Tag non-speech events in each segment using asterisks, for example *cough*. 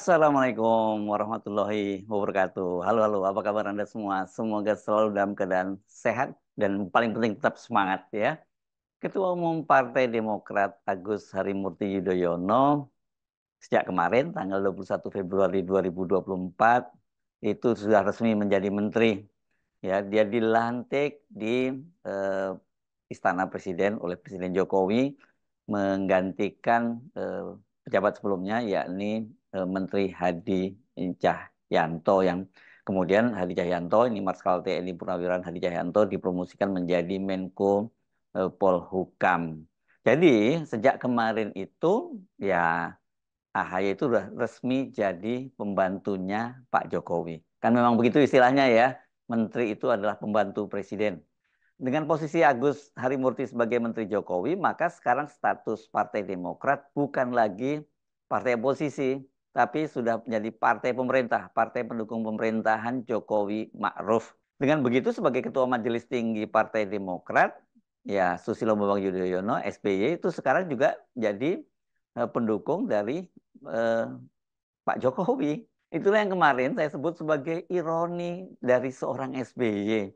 Assalamualaikum warahmatullahi wabarakatuh. Halo halo, apa kabar Anda semua? Semoga selalu dalam keadaan sehat dan paling penting tetap semangat ya. Ketua Umum Partai Demokrat Agus Harimurti Yudhoyono sejak kemarin tanggal 21 Februari 2024 itu sudah resmi menjadi menteri. Ya, dia dilantik di eh, Istana Presiden oleh Presiden Jokowi menggantikan eh, pejabat sebelumnya yakni E, menteri Hadi Cahyanto yang kemudian Hadi Cahyanto ini Marskal TNI Purnawiran Hadi Cahyanto dipromosikan menjadi Menko e, Polhukam. Jadi sejak kemarin itu ya AHY itu sudah resmi jadi pembantunya Pak Jokowi. Kan memang begitu istilahnya ya, menteri itu adalah pembantu presiden. Dengan posisi Agus Harimurti sebagai Menteri Jokowi, maka sekarang status Partai Demokrat bukan lagi partai oposisi, tapi sudah menjadi partai pemerintah, partai pendukung pemerintahan Jokowi Ma'ruf. Dengan begitu sebagai ketua Majelis Tinggi Partai Demokrat, ya Susilo Bambang Yudhoyono SBY itu sekarang juga jadi eh, pendukung dari eh, Pak Jokowi. Itulah yang kemarin saya sebut sebagai ironi dari seorang SBY,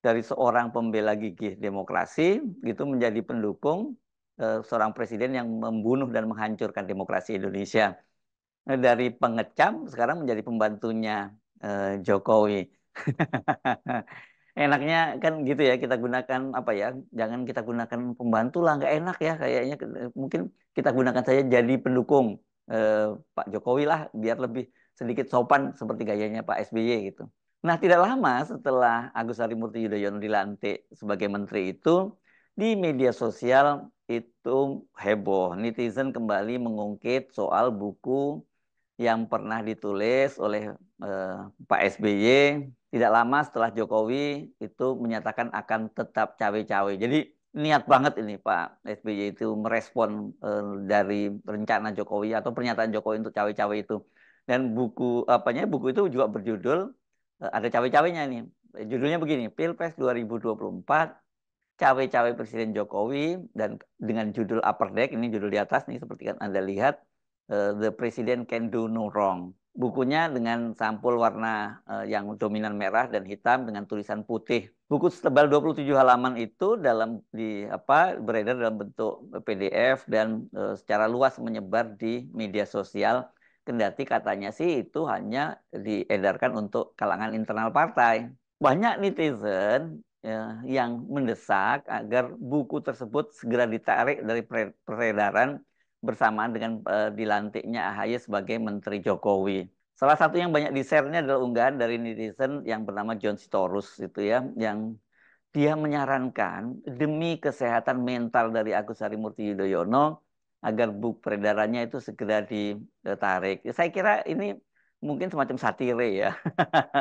dari seorang pembela gigih demokrasi, itu menjadi pendukung eh, seorang presiden yang membunuh dan menghancurkan demokrasi Indonesia dari pengecam sekarang menjadi pembantunya eh, Jokowi. *laughs* Enaknya kan gitu ya kita gunakan apa ya? Jangan kita gunakan pembantu lah, nggak enak ya kayaknya. Mungkin kita gunakan saja jadi pendukung eh, Pak Jokowi lah, biar lebih sedikit sopan seperti gayanya Pak SBY gitu. Nah tidak lama setelah Agus Harimurti Yudhoyono dilantik sebagai menteri itu di media sosial itu heboh. Netizen kembali mengungkit soal buku yang pernah ditulis oleh eh, Pak SBY tidak lama setelah Jokowi itu menyatakan akan tetap cawe-cawe. Jadi niat banget ini Pak SBY itu merespon eh, dari rencana Jokowi atau pernyataan Jokowi untuk cawe-cawe itu. Dan buku apanya buku itu juga berjudul eh, ada cawe-cawenya ini. Judulnya begini, Pilpres 2024 cawe-cawe Presiden Jokowi dan dengan judul upper deck ini judul di atas nih seperti kan Anda lihat Eh, The President Can Do No Wrong. Bukunya dengan sampul warna eh, yang dominan merah dan hitam dengan tulisan putih. Buku setebal 27 halaman itu dalam di apa beredar dalam bentuk PDF dan uh, secara luas menyebar di media sosial. Kendati katanya sih itu hanya diedarkan untuk kalangan internal partai. Banyak netizen ya, yang mendesak agar buku tersebut segera ditarik dari peredaran bersamaan dengan uh, dilantiknya AHY sebagai Menteri Jokowi. Salah satu yang banyak di-share adalah unggahan dari netizen yang bernama John Sitorus itu ya, yang dia menyarankan demi kesehatan mental dari Agus Harimurti Yudhoyono agar buk peredarannya itu segera ditarik. Saya kira ini mungkin semacam satire ya.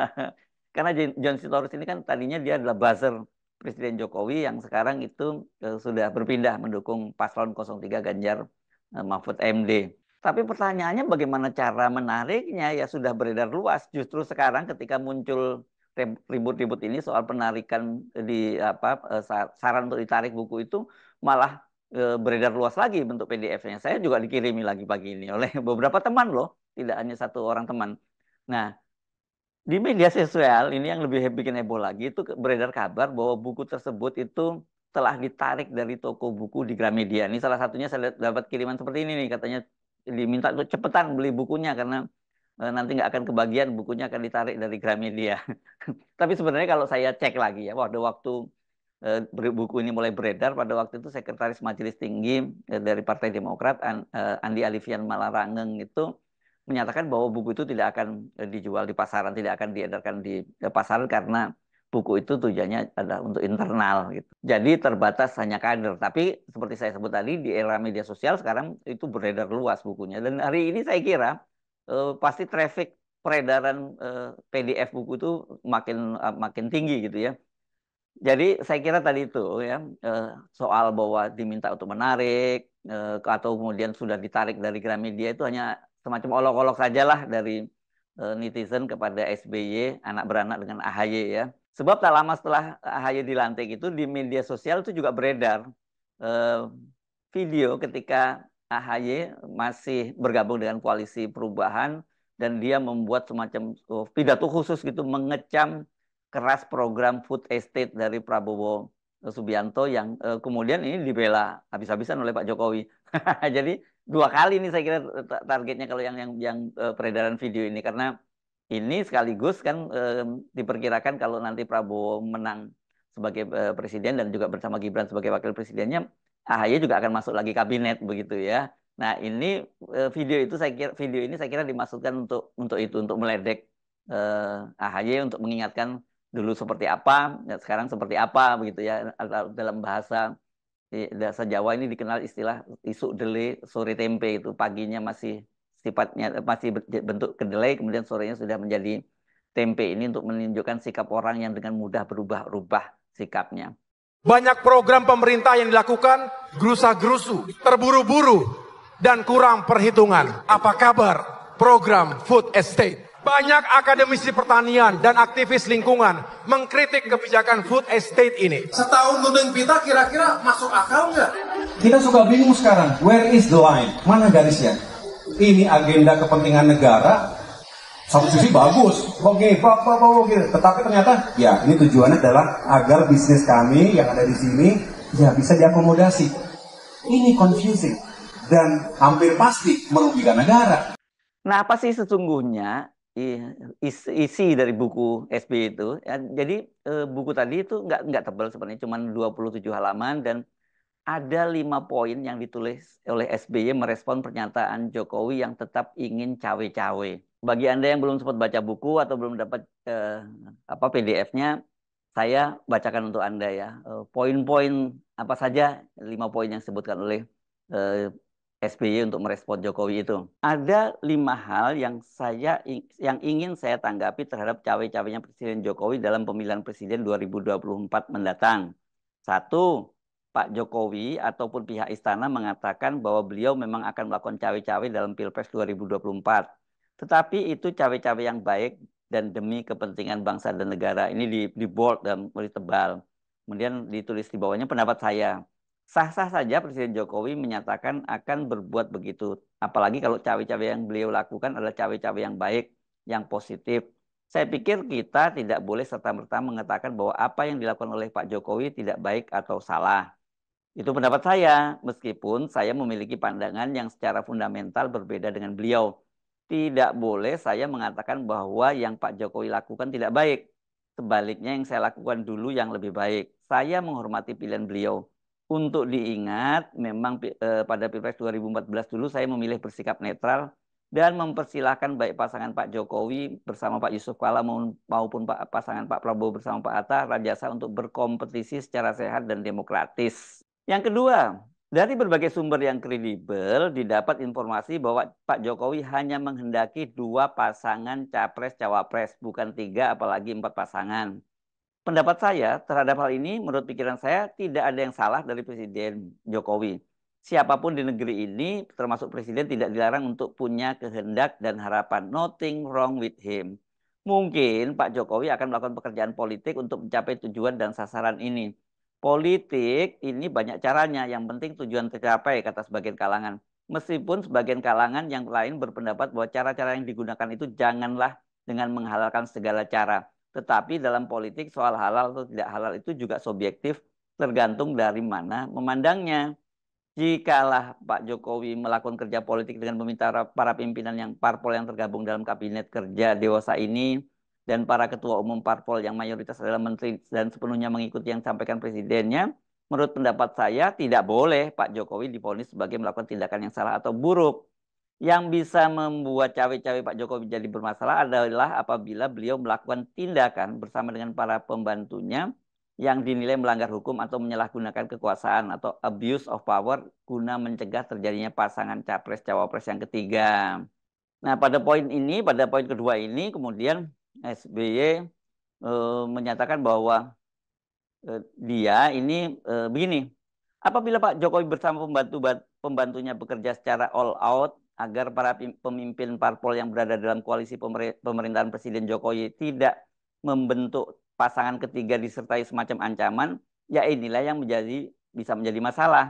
*laughs* Karena John Sitorus ini kan tadinya dia adalah buzzer Presiden Jokowi yang sekarang itu eh, sudah berpindah mendukung paslon 03 Ganjar Eh, Mahfud MD. Tapi pertanyaannya bagaimana cara menariknya ya sudah beredar luas. Justru sekarang ketika muncul ribut-ribut ini soal penarikan di apa eh, saran untuk ditarik buku itu malah eh, beredar luas lagi bentuk PDF-nya. Saya juga dikirimi lagi pagi ini oleh *laughs* beberapa teman loh, tidak hanya satu orang teman. Nah, di media sosial ini yang lebih bikin heboh lagi itu beredar kabar bahwa buku tersebut itu telah ditarik dari toko buku di Gramedia. Ini salah satunya saya dapat kiriman seperti ini nih, katanya diminta untuk cepetan beli bukunya karena e, nanti nggak akan kebagian bukunya akan ditarik dari Gramedia. *laughs* Tapi sebenarnya kalau saya cek lagi ya, pada waktu e, buku ini mulai beredar pada waktu itu sekretaris Majelis Tinggi e, dari Partai Demokrat Andi Alifian Malarangeng itu menyatakan bahwa buku itu tidak akan dijual di pasaran, tidak akan diedarkan di pasaran karena buku itu tujuannya adalah untuk internal gitu. Jadi terbatas hanya kader. Tapi seperti saya sebut tadi di era media sosial sekarang itu beredar luas bukunya. Dan hari ini saya kira eh, pasti traffic peredaran eh, PDF buku itu makin eh, makin tinggi gitu ya. Jadi saya kira tadi itu ya eh, soal bahwa diminta untuk menarik eh, atau kemudian sudah ditarik dari Gramedia itu hanya semacam olok-olok sajalah dari eh, netizen kepada SBY anak beranak dengan AHY ya Sebab tak lama setelah eh, Ahy dilantik itu di media sosial itu juga beredar eh, video ketika AHY masih bergabung dengan koalisi perubahan dan dia membuat semacam oh, pidato khusus gitu mengecam keras program food estate dari Prabowo Subianto yang eh, kemudian ini dibela habis-habisan oleh Pak Jokowi. *laughs* Jadi dua kali ini saya kira targetnya kalau yang yang, yang eh, peredaran video ini karena ini sekaligus kan e, diperkirakan kalau nanti Prabowo menang sebagai e, presiden dan juga bersama Gibran sebagai wakil presidennya AHY juga akan masuk lagi kabinet begitu ya. Nah, ini e, video itu saya kira video ini saya kira dimaksudkan untuk untuk itu untuk meledek e, AHY untuk mengingatkan dulu seperti apa, ya, sekarang seperti apa begitu ya dalam bahasa bahasa Jawa ini dikenal istilah isu dele sore tempe itu paginya masih sifatnya masih bentuk kedelai kemudian sorenya sudah menjadi tempe ini untuk menunjukkan sikap orang yang dengan mudah berubah-ubah sikapnya. Banyak program pemerintah yang dilakukan gerusa-gerusu, terburu-buru, dan kurang perhitungan. Apa kabar program food estate? Banyak akademisi pertanian dan aktivis lingkungan mengkritik kebijakan food estate ini. Setahun gunung kita kira-kira masuk akal nggak? Kita suka bingung sekarang, where is the line? Mana garisnya? ini agenda kepentingan negara, satu sisi bagus, oke, apa apa oke tetapi ternyata ya ini tujuannya adalah agar bisnis kami yang ada di sini ya bisa diakomodasi. Ini confusing dan hampir pasti merugikan negara. Nah, apa sih sesungguhnya isi dari buku SB itu? Ya, jadi eh, buku tadi itu nggak nggak tebal sebenarnya, cuma 27 halaman dan ada lima poin yang ditulis oleh SBY merespon pernyataan Jokowi yang tetap ingin cawe-cawe. Bagi Anda yang belum sempat baca buku atau belum dapat eh, apa PDF-nya, saya bacakan untuk Anda ya. Eh, poin-poin apa saja lima poin yang disebutkan oleh eh, SBY untuk merespon Jokowi itu. Ada lima hal yang saya yang ingin saya tanggapi terhadap cawe-cawenya Presiden Jokowi dalam pemilihan Presiden 2024 mendatang. Satu, Pak Jokowi ataupun pihak istana mengatakan bahwa beliau memang akan melakukan cawe-cawe dalam Pilpres 2024. Tetapi itu cawe-cawe yang baik dan demi kepentingan bangsa dan negara. Ini di, di bold dan mulai tebal. Kemudian ditulis di bawahnya pendapat saya. Sah-sah saja Presiden Jokowi menyatakan akan berbuat begitu. Apalagi kalau cawe-cawe yang beliau lakukan adalah cawe-cawe yang baik, yang positif. Saya pikir kita tidak boleh serta-merta mengatakan bahwa apa yang dilakukan oleh Pak Jokowi tidak baik atau salah itu pendapat saya, meskipun saya memiliki pandangan yang secara fundamental berbeda dengan beliau. Tidak boleh saya mengatakan bahwa yang Pak Jokowi lakukan tidak baik. Sebaliknya yang saya lakukan dulu yang lebih baik. Saya menghormati pilihan beliau. Untuk diingat, memang eh, pada Pilpres 2014 dulu saya memilih bersikap netral dan mempersilahkan baik pasangan Pak Jokowi bersama Pak Yusuf Kala maupun pasangan Pak Prabowo bersama Pak Atta, Rajasa untuk berkompetisi secara sehat dan demokratis yang kedua, dari berbagai sumber yang kredibel didapat informasi bahwa Pak Jokowi hanya menghendaki dua pasangan capres-cawapres, bukan tiga apalagi empat pasangan. Pendapat saya terhadap hal ini menurut pikiran saya tidak ada yang salah dari Presiden Jokowi. Siapapun di negeri ini termasuk Presiden tidak dilarang untuk punya kehendak dan harapan. Nothing wrong with him. Mungkin Pak Jokowi akan melakukan pekerjaan politik untuk mencapai tujuan dan sasaran ini politik ini banyak caranya. Yang penting tujuan tercapai kata sebagian kalangan. Meskipun sebagian kalangan yang lain berpendapat bahwa cara-cara yang digunakan itu janganlah dengan menghalalkan segala cara. Tetapi dalam politik soal halal atau tidak halal itu juga subjektif tergantung dari mana memandangnya. Jikalah Pak Jokowi melakukan kerja politik dengan meminta para pimpinan yang parpol yang tergabung dalam kabinet kerja dewasa ini dan para ketua umum parpol yang mayoritas adalah menteri dan sepenuhnya mengikuti yang disampaikan presidennya, menurut pendapat saya tidak boleh Pak Jokowi diponis sebagai melakukan tindakan yang salah atau buruk. Yang bisa membuat cawe-cawe Pak Jokowi jadi bermasalah adalah apabila beliau melakukan tindakan bersama dengan para pembantunya yang dinilai melanggar hukum atau menyalahgunakan kekuasaan atau abuse of power guna mencegah terjadinya pasangan capres-cawapres yang ketiga. Nah, pada poin ini, pada poin kedua ini kemudian SBY e, eh, menyatakan bahwa e, dia ini e, begini, apabila Pak Jokowi bersama pembantu pembantunya bekerja secara all out agar para pemimpin parpol yang berada dalam koalisi pemerintahan Presiden Jokowi tidak membentuk pasangan ketiga disertai semacam ancaman, ya inilah yang menjadi bisa menjadi masalah.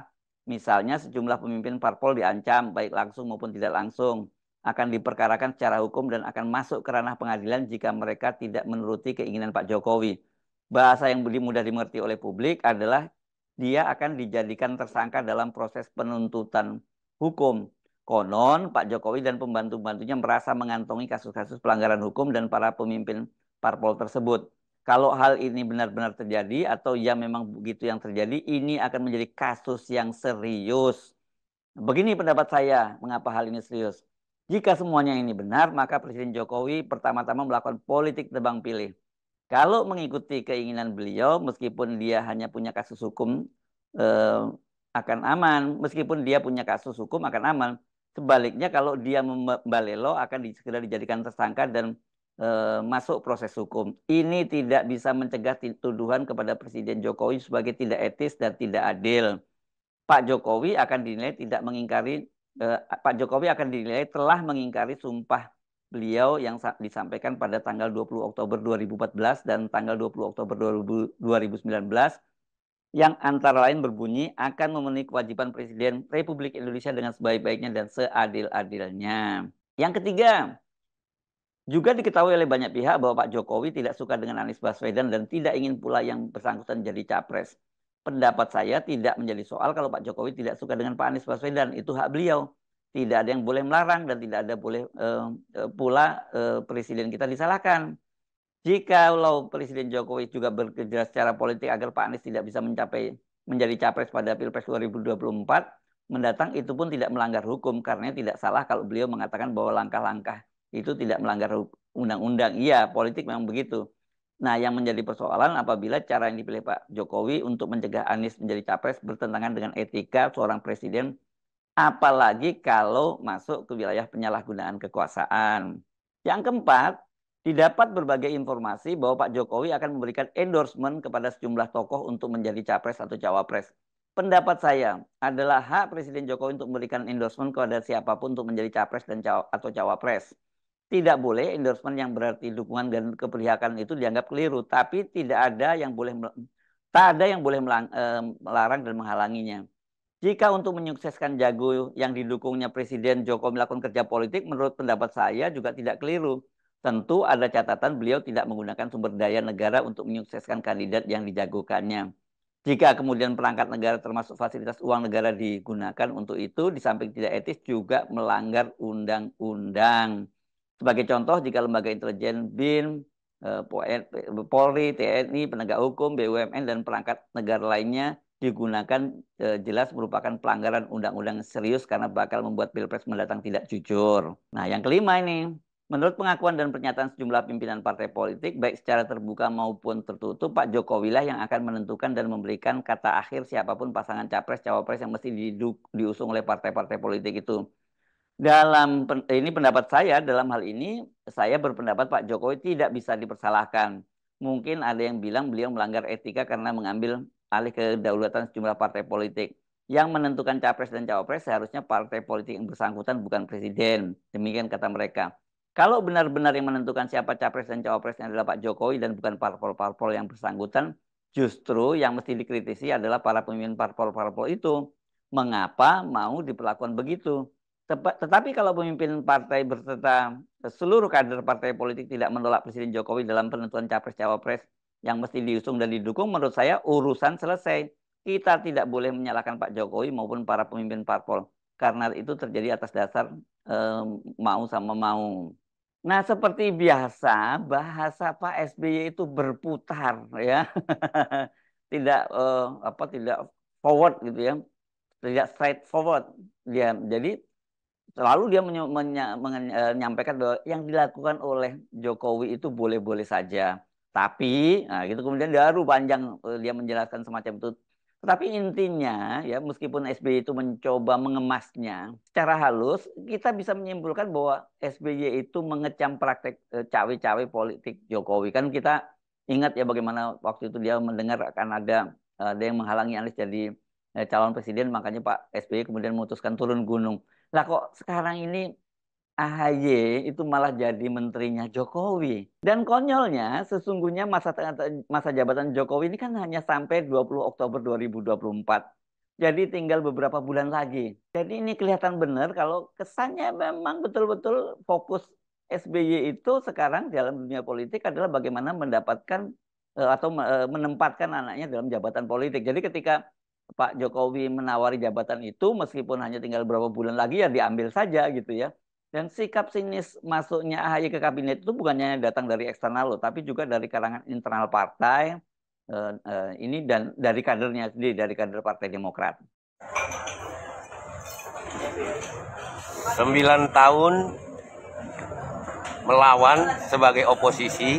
Misalnya sejumlah pemimpin parpol diancam baik langsung maupun tidak langsung akan diperkarakan secara hukum dan akan masuk ke ranah pengadilan jika mereka tidak menuruti keinginan Pak Jokowi. Bahasa yang mudah dimengerti oleh publik adalah dia akan dijadikan tersangka dalam proses penuntutan hukum. Konon Pak Jokowi dan pembantu-bantunya merasa mengantongi kasus-kasus pelanggaran hukum dan para pemimpin parpol tersebut. Kalau hal ini benar-benar terjadi atau ya memang begitu yang terjadi, ini akan menjadi kasus yang serius. Begini pendapat saya mengapa hal ini serius. Jika semuanya ini benar, maka Presiden Jokowi pertama-tama melakukan politik tebang pilih. Kalau mengikuti keinginan beliau, meskipun dia hanya punya kasus hukum eh, akan aman, meskipun dia punya kasus hukum akan aman. Sebaliknya kalau dia membalelo akan segera dijadikan tersangka dan eh, masuk proses hukum. Ini tidak bisa mencegah tuduhan kepada Presiden Jokowi sebagai tidak etis dan tidak adil. Pak Jokowi akan dinilai tidak mengingkari Eh, Pak Jokowi akan dinilai telah mengingkari sumpah beliau yang disampaikan pada tanggal 20 Oktober 2014 dan tanggal 20 Oktober 2019 yang antara lain berbunyi akan memenuhi kewajiban Presiden Republik Indonesia dengan sebaik-baiknya dan seadil-adilnya. Yang ketiga, juga diketahui oleh banyak pihak bahwa Pak Jokowi tidak suka dengan Anies Baswedan dan tidak ingin pula yang bersangkutan jadi capres pendapat saya tidak menjadi soal kalau Pak Jokowi tidak suka dengan Pak Anies Baswedan itu hak beliau tidak ada yang boleh melarang dan tidak ada boleh uh, pula uh, presiden kita disalahkan jika kalau Presiden Jokowi juga bekerja secara politik agar Pak Anies tidak bisa mencapai menjadi capres pada Pilpres 2024 mendatang itu pun tidak melanggar hukum karena tidak salah kalau beliau mengatakan bahwa langkah-langkah itu tidak melanggar undang-undang. Iya, politik memang begitu. Nah, yang menjadi persoalan apabila cara yang dipilih Pak Jokowi untuk mencegah Anies menjadi capres bertentangan dengan etika seorang presiden, apalagi kalau masuk ke wilayah penyalahgunaan kekuasaan. Yang keempat, didapat berbagai informasi bahwa Pak Jokowi akan memberikan endorsement kepada sejumlah tokoh untuk menjadi capres atau cawapres. Pendapat saya adalah hak Presiden Jokowi untuk memberikan endorsement kepada siapapun untuk menjadi capres dan atau cawapres tidak boleh endorsement yang berarti dukungan dan keperlihakan itu dianggap keliru, tapi tidak ada yang boleh tak ada yang boleh eh, melarang dan menghalanginya. Jika untuk menyukseskan Jago yang didukungnya Presiden Jokowi melakukan kerja politik, menurut pendapat saya juga tidak keliru. Tentu ada catatan beliau tidak menggunakan sumber daya negara untuk menyukseskan kandidat yang dijagokannya. Jika kemudian perangkat negara termasuk fasilitas uang negara digunakan untuk itu, di samping tidak etis juga melanggar undang-undang. Sebagai contoh, jika lembaga intelijen BIN, eh, Polri, TNI, penegak hukum, BUMN, dan perangkat negara lainnya digunakan eh, jelas merupakan pelanggaran undang-undang serius karena bakal membuat pilpres mendatang tidak jujur. Nah, yang kelima ini, menurut pengakuan dan pernyataan sejumlah pimpinan partai politik, baik secara terbuka maupun tertutup, Pak Jokowi lah yang akan menentukan dan memberikan kata akhir siapapun pasangan capres-cawapres yang mesti diusung oleh partai-partai politik itu dalam ini pendapat saya dalam hal ini saya berpendapat Pak Jokowi tidak bisa dipersalahkan. Mungkin ada yang bilang beliau melanggar etika karena mengambil alih kedaulatan sejumlah partai politik. Yang menentukan capres dan cawapres seharusnya partai politik yang bersangkutan bukan presiden. Demikian kata mereka. Kalau benar-benar yang menentukan siapa capres dan cawapresnya adalah Pak Jokowi dan bukan parpol-parpol yang bersangkutan, justru yang mesti dikritisi adalah para pemimpin parpol-parpol itu. Mengapa mau diperlakukan begitu? Tetapi kalau pemimpin partai berserta seluruh kader partai politik tidak menolak Presiden Jokowi dalam penentuan capres-cawapres yang mesti diusung dan didukung, menurut saya urusan selesai. Kita tidak boleh menyalahkan Pak Jokowi maupun para pemimpin parpol karena itu terjadi atas dasar eh, mau sama mau. Nah, seperti biasa bahasa Pak SBY itu berputar ya. *laughs* tidak eh, apa tidak forward gitu ya. Tidak straight forward ya Jadi lalu dia e, menyampaikan bahwa yang dilakukan oleh Jokowi itu boleh-boleh saja. Tapi, nah gitu kemudian baru panjang e, dia menjelaskan semacam itu. Tetapi intinya ya meskipun SBY itu mencoba mengemasnya secara halus, kita bisa menyimpulkan bahwa SBY itu mengecam praktek e, cawe-cawe politik Jokowi. Kan kita ingat ya bagaimana waktu itu dia mendengar akan ada ada yang menghalangi Anies jadi calon presiden, makanya Pak SBY kemudian memutuskan turun gunung. Lah kok sekarang ini AHY itu malah jadi menterinya Jokowi. Dan konyolnya sesungguhnya masa masa jabatan Jokowi ini kan hanya sampai 20 Oktober 2024. Jadi tinggal beberapa bulan lagi. Jadi ini kelihatan benar kalau kesannya memang betul-betul fokus SBY itu sekarang dalam dunia politik adalah bagaimana mendapatkan e, atau e, menempatkan anaknya dalam jabatan politik. Jadi ketika Pak Jokowi menawari jabatan itu meskipun hanya tinggal berapa bulan lagi ya diambil saja gitu ya. Dan sikap sinis masuknya AHY ke kabinet itu bukannya datang dari eksternal loh, tapi juga dari kalangan internal partai eh, eh, ini dan dari kadernya sendiri dari kader Partai Demokrat. Sembilan tahun melawan sebagai oposisi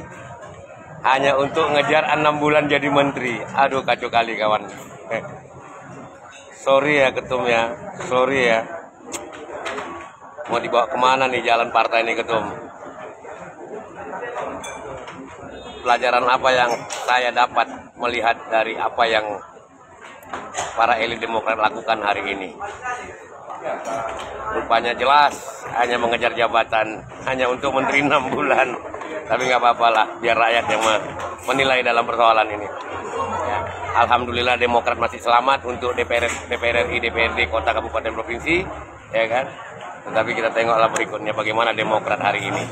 hanya untuk ngejar enam bulan jadi menteri. Aduh kacau kali kawan. Eh, sorry ya ketum ya sorry ya mau dibawa kemana nih jalan partai ini ketum pelajaran apa yang saya dapat melihat dari apa yang para elit demokrat lakukan hari ini rupanya jelas hanya mengejar jabatan hanya untuk menteri *laughs* enam bulan tapi nggak apa-apa lah biar rakyat yang menilai dalam persoalan ini Alhamdulillah Demokrat masih selamat untuk DPR DPR RI DPRD kota kabupaten provinsi ya kan tetapi kita tengoklah berikutnya bagaimana Demokrat hari ini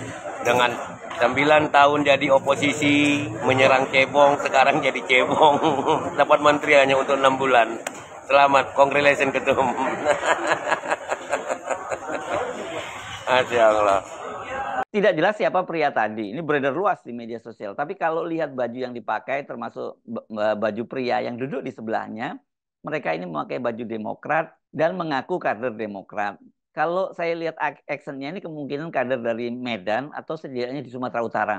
dengan 9 tahun jadi oposisi menyerang cebong sekarang jadi cebong *laughs* dapat menteri hanya untuk 6 bulan selamat congratulations ketum *laughs* Masya tidak jelas siapa pria tadi. Ini beredar luas di media sosial. Tapi kalau lihat baju yang dipakai, termasuk baju pria yang duduk di sebelahnya, mereka ini memakai baju Demokrat dan mengaku kader Demokrat. Kalau saya lihat actionnya ini kemungkinan kader dari Medan atau setidaknya di Sumatera Utara.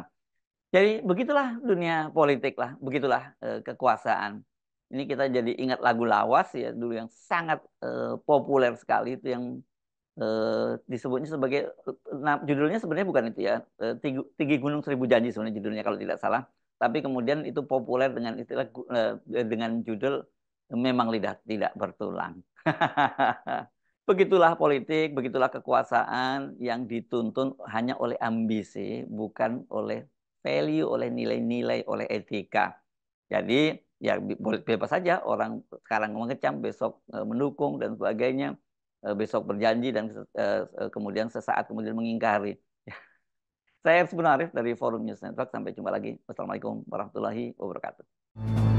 Jadi begitulah dunia politik lah, begitulah e, kekuasaan. Ini kita jadi ingat lagu lawas ya dulu yang sangat e, populer sekali itu yang Eh, disebutnya sebagai nah, judulnya sebenarnya bukan itu ya eh, tiga tinggi, gunung seribu janji sebenarnya judulnya kalau tidak salah tapi kemudian itu populer dengan istilah eh, dengan judul memang lidah tidak bertulang *laughs* begitulah politik begitulah kekuasaan yang dituntun hanya oleh ambisi bukan oleh value oleh nilai-nilai oleh etika jadi ya bebas saja orang sekarang mengecam besok mendukung dan sebagainya Eh, besok berjanji dan eh, eh, kemudian sesaat kemudian mengingkari. *laughs* Saya Ersbun Arif dari Forum News Network. Sampai jumpa lagi. Wassalamualaikum warahmatullahi wabarakatuh.